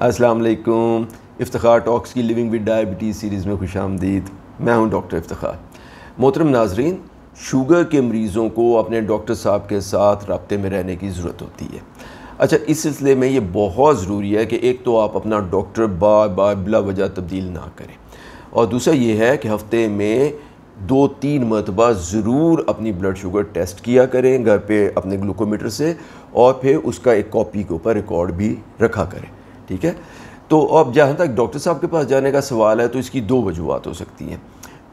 वालेकुम इफ्तार टॉक्स की living with diabetes series में खुश आमदीद मैं हूं डॉक्टर इफ्तार मोहतरम नाजरीन शुगर के मरीज़ों को अपने डॉक्टर साहब के साथ रबते में रहने की ज़रूरत होती है अच्छा इस सिलसिले में ये बहुत ज़रूरी है कि एक तो आप अपना डॉक्टर बार बार बिला वजह तब्दील ना करें और दूसरा ये है कि हफ्ते में दो तीन मरतबा ज़रूर अपनी ब्लड शुगर टेस्ट किया करें घर पे अपने ग्लूकोमीटर से और फिर उसका एक कॉपी के ऊपर रिकॉर्ड भी रखा करें ठीक है तो अब जहाँ तक डॉक्टर साहब के पास जाने का सवाल है तो इसकी दो वजूहत हो सकती हैं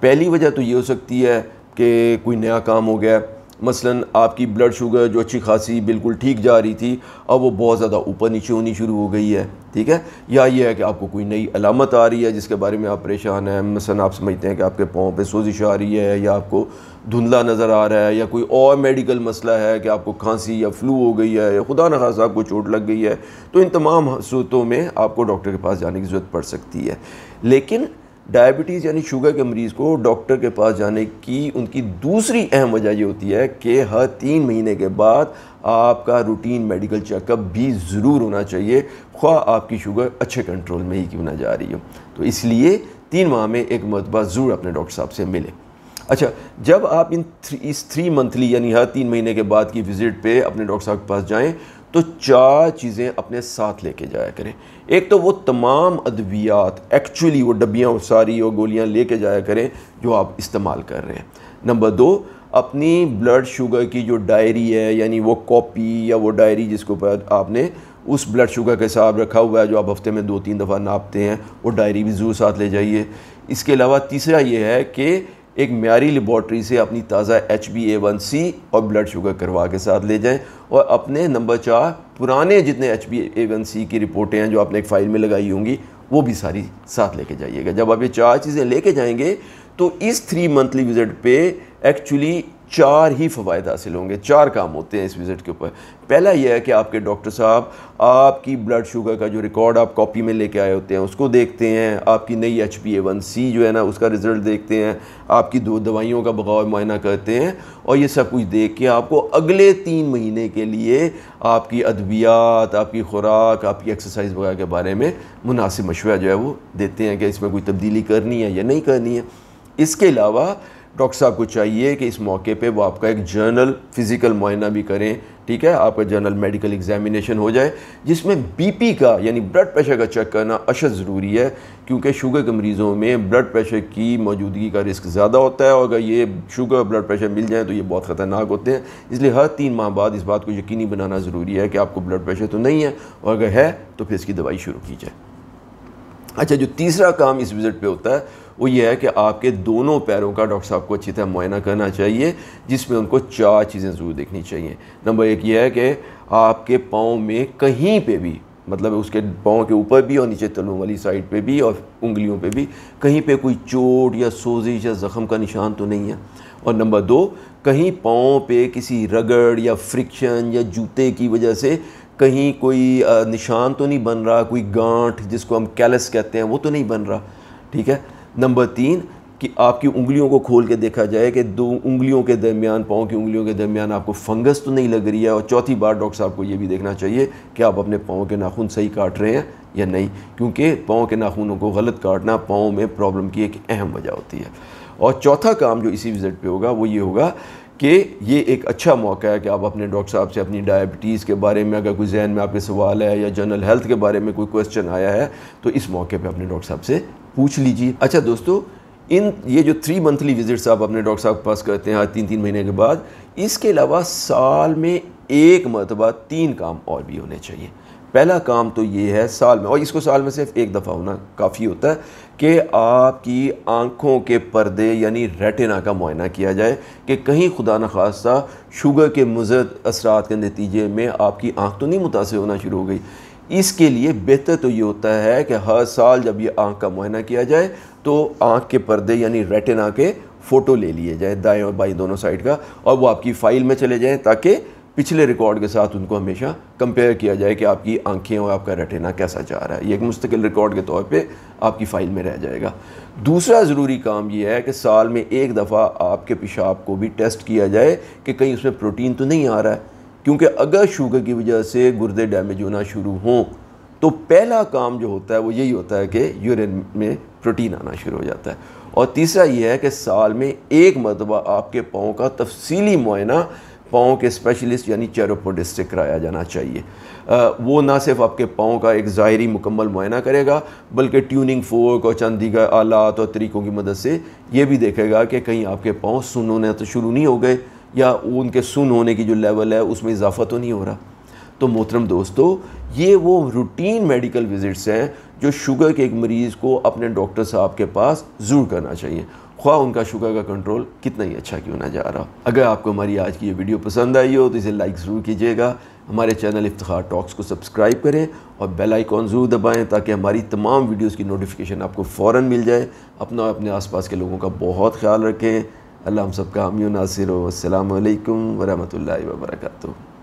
पहली वजह तो ये हो सकती है कि कोई नया काम हो गया मसलन आपकी ब्लड शुगर जो अच्छी खासी बिल्कुल ठीक जा रही थी अब वो बहुत ज़्यादा ऊपर नीचे होनी शुरू हो गई है ठीक है या ये है कि आपको कोई नई अलामत आ रही है जिसके बारे में आप परेशान हैं मसलन आप समझते हैं कि आपके पाँव पे सोजिश आ रही है या आपको धुंधला नज़र आ रहा है या कोई और मेडिकल मसला है कि आपको खांसी या फ्लू हो गई है या खुदा न खास आपको चोट लग गई है तो इन तमाम सूरतों में आपको डॉक्टर के पास जाने की ज़रूरत पड़ सकती है लेकिन डायबिटीज़ यानी शुगर के मरीज़ को डॉक्टर के पास जाने की उनकी दूसरी अहम वजह ये होती है कि हर तीन महीने के बाद आपका रूटीन मेडिकल चेकअप भी ज़रूर होना चाहिए ख्वा आपकी शुगर अच्छे कंट्रोल में ही क्यों ना जा रही हो तो इसलिए तीन माह में एक मरतबा ज़रूर अपने डॉक्टर साहब से मिलें अच्छा जब आप इन थ्री इस थ्री मंथली यानी हर तीन महीने के बाद की विज़िट पे अपने डॉक्टर साहब के पास जाएं तो चार चीज़ें अपने साथ लेके जाया करें एक तो वो तमाम अद्वियात एक्चुअली वो डब्बियाँ सारी और गोलियाँ लेके जाया करें जो आप इस्तेमाल कर रहे हैं नंबर दो अपनी ब्लड शुगर की जो डायरी है यानी वो कॉपी या वो डायरी जिसको आपने उस ब्लड शुगर का हिसाब रखा हुआ है जो आप हफ्ते में दो तीन दफ़ा नापते हैं वो डायरी भी ज़रूर साथ ले जाइए इसके अलावा तीसरा ये है कि एक म्यारी लेबॉर्ट्री से अपनी ताज़ा H B A one C और ब्लड शुगर करवा के साथ ले जाएं और अपने नंबर चार पुराने जितने H B A one C की रिपोर्टें हैं जो आपने एक फ़ाइल में लगाई होंगी वो भी सारी साथ लेके जाइएगा जब आप ये चार चीज़ें लेके जाएंगे तो इस थ्री मंथली विज़िट पे एक्चुअली चार ही फ़वाद हासिल होंगे चार काम होते हैं इस विज़िट के ऊपर पहला यह है कि आपके डॉक्टर साहब आपकी ब्लड शुगर का जो रिकॉर्ड आप कॉपी में लेके आए होते हैं उसको देखते हैं आपकी नई H P A one C जो है ना उसका रिज़ल्ट देखते हैं आपकी दो दवाइयों का बगौर मुआयना करते हैं और ये सब कुछ देख के आपको अगले तीन महीने के लिए आपकी अद्वियात आपकी खुराक आपकी एक्सरसाइज वगैरह के बारे में मुनासिब मशवरा जो है वो देते हैं कि इसमें कोई तब्दीली करनी है या नहीं करनी है इसके अलावा डॉक्टर साहब को चाहिए कि इस मौके पे वो आपका एक जर्नल फिज़िकल मुआयना भी करें ठीक है आपका जर्नल मेडिकल एग्जामिनेशन हो जाए जिसमें बीपी का यानी ब्लड प्रेशर का चेक करना अशद ज़रूरी है क्योंकि शुगर के मरीज़ों में ब्लड प्रेशर की मौजूदगी का रिस्क ज़्यादा होता है और अगर ये शुगर ब्लड प्रेशर मिल जाए तो ये बहुत ख़तरनाक होते हैं इसलिए हर तीन माह बाद इस बात को यकीनी बनाना ज़रूरी है कि आपको ब्लड प्रेशर तो नहीं है और अगर है तो फिर इसकी दवाई शुरू की जाए अच्छा जो तीसरा काम इस विज़िट पर होता है वो ये है कि आपके दोनों पैरों का डॉक्टर साहब को अच्छी तरह मुआयना करना चाहिए जिसमें उनको चार चीज़ें ज़रूर देखनी चाहिए नंबर एक ये है कि आपके पाँव में कहीं पर भी मतलब उसके पाँव के ऊपर भी और नीचे तलों वाली साइड पे भी और उंगलियों पे भी कहीं पे कोई चोट या सोजिश या ज़ख़म का निशान तो नहीं है और नंबर दो कहीं पाँव पे किसी रगड़ या फ्रिक्शन या जूते की वजह से कहीं कोई निशान तो नहीं बन रहा कोई गांठ जिसको हम कैलस कहते हैं वो तो नहीं बन रहा ठीक है नंबर तीन कि आपकी उंगलियों को खोल के देखा जाए कि दो उंगलियों के दरमियान पाँव की उंगलियों के दरमियान आपको फंगस तो नहीं लग रही है और चौथी बार डॉक्टर साहब को ये भी देखना चाहिए कि आप अपने पाँव के नाखून सही काट रहे हैं या नहीं क्योंकि पाँव के नाखूनों को गलत काटना पाँव में प्रॉब्लम की एक अहम वजह होती है और चौथा काम जो इसी विज़िट पर होगा वो ये होगा कि ये एक अच्छा मौका है कि आप अपने डॉक्टर साहब से अपनी डायबिटीज़ के बारे में अगर कोई जहन में आपके सवाल है या जनरल हेल्थ के बारे में कोई क्वेश्चन आया है तो इस मौके पे अपने डॉक्टर साहब से पूछ लीजिए अच्छा दोस्तों इन ये जो थ्री मंथली विजिट्स आप अपने डॉक्टर साहब के पास करते हैं तीन तीन महीने के बाद इसके अलावा साल में एक मरतबा तीन काम और भी होने चाहिए पहला काम तो ये है साल में और इसको साल में सिर्फ एक दफ़ा होना काफ़ी होता है कि आपकी आँखों के पर्दे यानी रेटिना का मुआयना किया जाए कि कहीं खुदा न खासा शुगर के मुजर असरात के नतीजे में आपकी आँख तो नहीं मुतासर होना शुरू हो गई इसके लिए बेहतर तो ये होता है कि हर साल जब ये आँख का मुआयना किया जाए तो आँख के पर्दे यानी रेटिना के फ़ोटो ले लिए जाए दाएँ और बाई दोनों साइड का और वो आपकी फ़ाइल में चले जाएँ ताकि पिछले रिकॉर्ड के साथ उनको हमेशा कंपेयर किया जाए कि आपकी आंखें और आपका रेटिना कैसा जा रहा है ये एक मुस्तकिल रिकॉर्ड के तौर पे आपकी फ़ाइल में रह जाएगा दूसरा ज़रूरी काम ये है कि साल में एक दफ़ा आपके पेशाब को भी टेस्ट किया जाए कि कहीं उसमें प्रोटीन तो नहीं आ रहा है क्योंकि अगर शुगर की वजह से गुर्दे डैमेज होना शुरू हों तो पहला काम जो होता है वो यही होता है कि यूरिन में प्रोटीन आना शुरू हो जाता है और तीसरा ये है कि साल में एक मरतबा आपके पाँव का तफसीली मुआयना पाँव के स्पेशलिस्ट यानी चेरोपोडिस्ट से कराया जाना चाहिए आ, वो ना सिर्फ आपके पाँव का एक ज़ाहरी मुकम्मल मुआयना करेगा बल्कि ट्यूनिंग फोर्क और चंद दीगर आलात और तरीक़ों की मदद से ये भी देखेगा कि कहीं आपके पाँव सुनने तो शुरू नहीं हो गए या उनके सुन होने की जो लेवल है उसमें इजाफा तो नहीं हो रहा तो मोहतरम दोस्तों ये वो रूटीन मेडिकल विज़िट्स हैं जो शुगर के एक मरीज़ को अपने डॉक्टर साहब के पास ज़रूर करना चाहिए ख्वाह उनका शुगर का कंट्रोल कितना ही अच्छा क्यों ना जा रहा अगर आपको हमारी आज की ये वीडियो पसंद आई हो तो इसे लाइक ज़रूर कीजिएगा हमारे चैनल इफ्तार टॉक्स को सब्सक्राइब करें और बेल आइकॉन ज़रूर दबाएं ताकि हमारी तमाम वीडियोस की नोटिफिकेशन आपको फ़ौर मिल जाए अपना अपने आसपास के लोगों का बहुत ख्याल रखें अल्लाह हम सब का हामी नासिर वालकम वरहमल वर्का